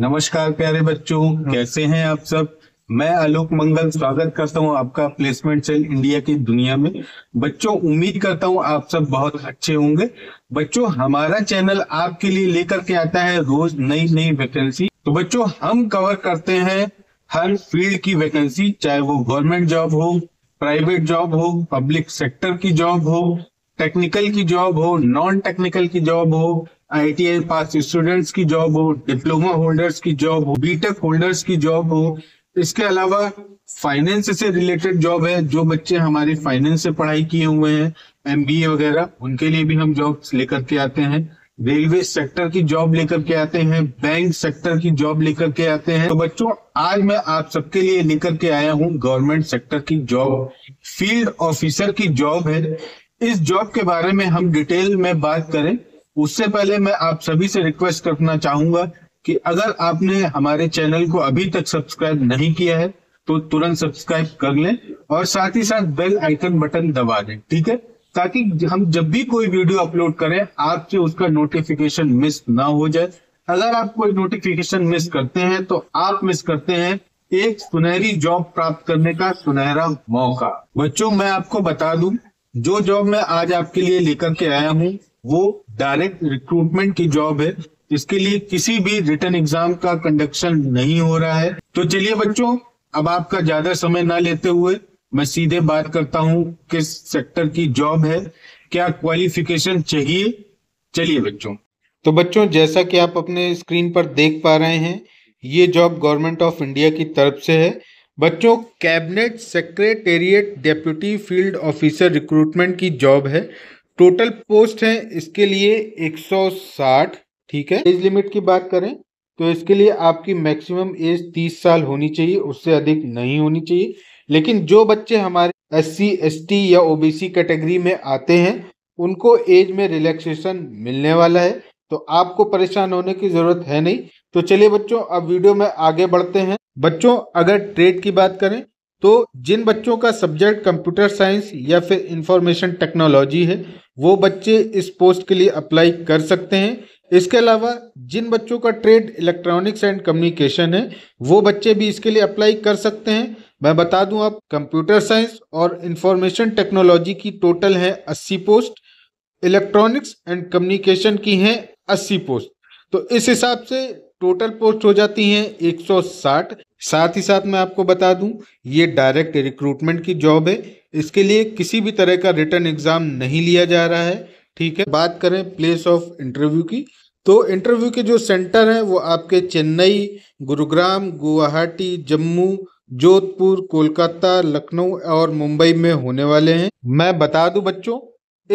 नमस्कार प्यारे बच्चों हाँ। कैसे हैं आप सब मैं आलोक मंगल स्वागत करता हूं आपका प्लेसमेंट सेल इंडिया की दुनिया में बच्चों उम्मीद करता हूं आप सब बहुत अच्छे होंगे बच्चों हमारा चैनल आपके लिए लेकर के आता है रोज नई नई वैकेंसी तो बच्चों हम कवर करते हैं हर फील्ड की वैकेंसी चाहे वो गवर्नमेंट जॉब हो प्राइवेट जॉब हो पब्लिक सेक्टर की जॉब हो टेक्निकल की जॉब हो नॉन टेक्निकल की जॉब हो आई पास स्टूडेंट्स की जॉब हो डिप्लोमा होल्डर्स की जॉब हो बीटेक होल्डर्स की जॉब हो इसके अलावा फाइनेंस से रिलेटेड जॉब है जो बच्चे हमारे फाइनेंस से पढ़ाई किए हुए हैं एमबीए वगैरह उनके लिए भी हम जॉब लेकर के आते हैं रेलवे सेक्टर की जॉब लेकर के आते हैं बैंक सेक्टर की जॉब लेकर के आते हैं तो बच्चों आज मैं आप सबके लिए लेकर के आया हूँ गवर्नमेंट सेक्टर की जॉब फील्ड ऑफिसर की जॉब है इस जॉब के बारे में हम डिटेल में बात करें उससे पहले मैं आप सभी से रिक्वेस्ट करना चाहूंगा कि अगर आपने हमारे चैनल को अभी तक सब्सक्राइब नहीं किया है तो तुरंत सब्सक्राइब कर लें और साथ ही साथ बेल आइकन बटन दबा दें ठीक है ताकि हम जब भी कोई वीडियो अपलोड करें आपसे उसका नोटिफिकेशन मिस ना हो जाए अगर आप कोई नोटिफिकेशन मिस करते हैं तो आप मिस करते हैं एक सुनहरी जॉब प्राप्त करने का सुनहरा मौका बच्चों मैं आपको बता दूं जो जॉब मैं आज आपके लिए लेकर के आया हूँ वो डायरेक्ट रिक्रूटमेंट की जॉब है इसके लिए किसी भी रिटर्न एग्जाम का कंडक्शन नहीं हो रहा है तो चलिए बच्चों अब आपका ज्यादा समय ना लेते हुए मैं सीधे बात करता हूँ किस सेक्टर की जॉब है क्या क्वालिफिकेशन चाहिए चलिए बच्चों तो बच्चों जैसा कि आप अपने स्क्रीन पर देख पा रहे हैं ये जॉब गवर्नमेंट ऑफ इंडिया की तरफ से है बच्चों cabinet secretariat deputy field officer recruitment की जॉब है टोटल पोस्ट है इसके लिए 160 ठीक है एज लिमिट की बात करें तो इसके लिए आपकी मैक्सिमम एज 30 साल होनी चाहिए उससे अधिक नहीं होनी चाहिए लेकिन जो बच्चे हमारे एस सी एस टी या ओबीसी कैटेगरी में आते हैं उनको एज में रिलैक्सेशन मिलने वाला है तो आपको परेशान होने की ज़रूरत है नहीं तो चलिए बच्चों अब वीडियो में आगे बढ़ते हैं बच्चों अगर ट्रेड की बात करें तो जिन बच्चों का सब्जेक्ट कंप्यूटर साइंस या फिर इंफॉर्मेशन टेक्नोलॉजी है वो बच्चे इस पोस्ट के लिए अप्लाई कर सकते हैं इसके अलावा जिन बच्चों का ट्रेड इलेक्ट्रॉनिक्स एंड कम्युनिकेशन है वो बच्चे भी इसके लिए अप्लाई कर सकते हैं मैं बता दूं आप कंप्यूटर साइंस और इंफॉर्मेशन टेक्नोलॉजी की टोटल है अस्सी पोस्ट इलेक्ट्रॉनिक्स एंड कम्युनिकेशन की हैं अस्सी पोस्ट तो इस हिसाब से टोटल पोस्ट हो जाती हैं 160 साथ ही साथ मैं आपको बता दूं ये डायरेक्ट रिक्रूटमेंट की जॉब है इसके लिए किसी भी तरह का रिटर्न एग्जाम नहीं लिया जा रहा है ठीक है बात करें प्लेस ऑफ इंटरव्यू की तो इंटरव्यू के जो सेंटर हैं वो आपके चेन्नई गुरुग्राम गुवाहाटी जम्मू जोधपुर कोलकाता लखनऊ और मुंबई में होने वाले हैं मैं बता दूं बच्चों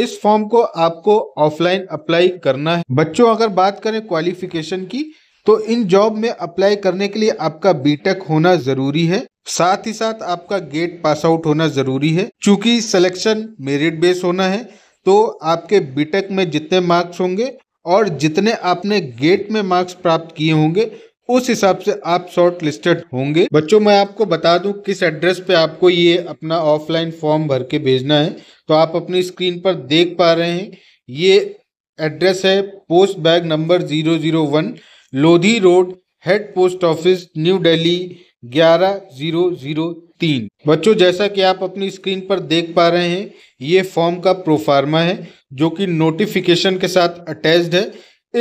इस फॉर्म को आपको ऑफलाइन अप्लाई करना है बच्चों अगर बात करें क्वालिफिकेशन की तो इन जॉब में अप्लाई करने के लिए आपका बीटेक होना ज़रूरी है साथ ही साथ आपका गेट पास आउट होना ज़रूरी है चूंकि सिलेक्शन मेरिट बेस होना है तो आपके बीटेक में जितने मार्क्स होंगे और जितने आपने गेट में मार्क्स प्राप्त किए होंगे उस हिसाब से आप शॉर्ट लिस्टेड होंगे बच्चों मैं आपको बता दूं किस एड्रेस पे आपको ये अपना ऑफलाइन फॉर्म भर के भेजना है तो आप अपनी स्क्रीन पर देख पा रहे हैं ये एड्रेस है post bag number zero zero one Lodhi road head post office new Delhi ग्यारह जीरो जीरो तीन बच्चों जैसा कि आप अपनी स्क्रीन पर देख पा रहे हैं ये फॉर्म का प्रोफार्मा है जो कि नोटिफिकेशन के साथ अटैच्ड है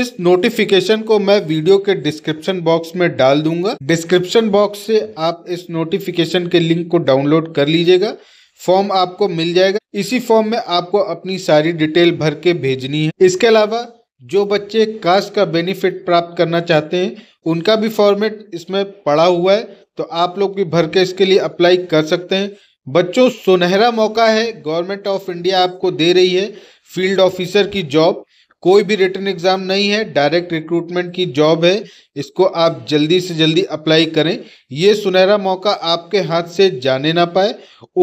इस नोटिफिकेशन को मैं वीडियो के डिस्क्रिप्शन बॉक्स में डाल दूंगा डिस्क्रिप्शन बॉक्स से आप इस नोटिफिकेशन के लिंक को डाउनलोड कर लीजिएगा फॉर्म आपको मिल जाएगा इसी फॉर्म में आपको अपनी सारी डिटेल भर के भेजनी है इसके अलावा जो बच्चे कास्ट का बेनिफिट प्राप्त करना चाहते हैं उनका भी फॉर्मेट इसमें पड़ा हुआ है तो आप लोग भी भर के इसके लिए अप्लाई कर सकते हैं बच्चों सुनहरा मौका है गवर्नमेंट ऑफ इंडिया आपको दे रही है फील्ड ऑफिसर की जॉब कोई भी रिटर्न एग्जाम नहीं है डायरेक्ट रिक्रूटमेंट की जॉब है इसको आप जल्दी से जल्दी अप्लाई करें ये सुनहरा मौका आपके हाथ से जाने ना पाए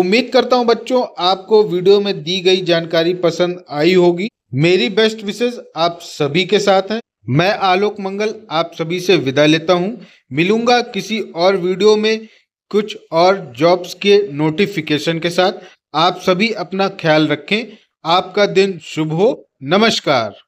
उम्मीद करता हूं बच्चों आपको वीडियो में दी गई जानकारी पसंद आई होगी मेरी बेस्ट विशेष आप सभी के साथ हैं मैं आलोक मंगल आप सभी से विदा लेता हूं मिलूंगा किसी और वीडियो में कुछ और जॉब्स के नोटिफिकेशन के साथ आप सभी अपना ख्याल रखें आपका दिन शुभ हो नमस्कार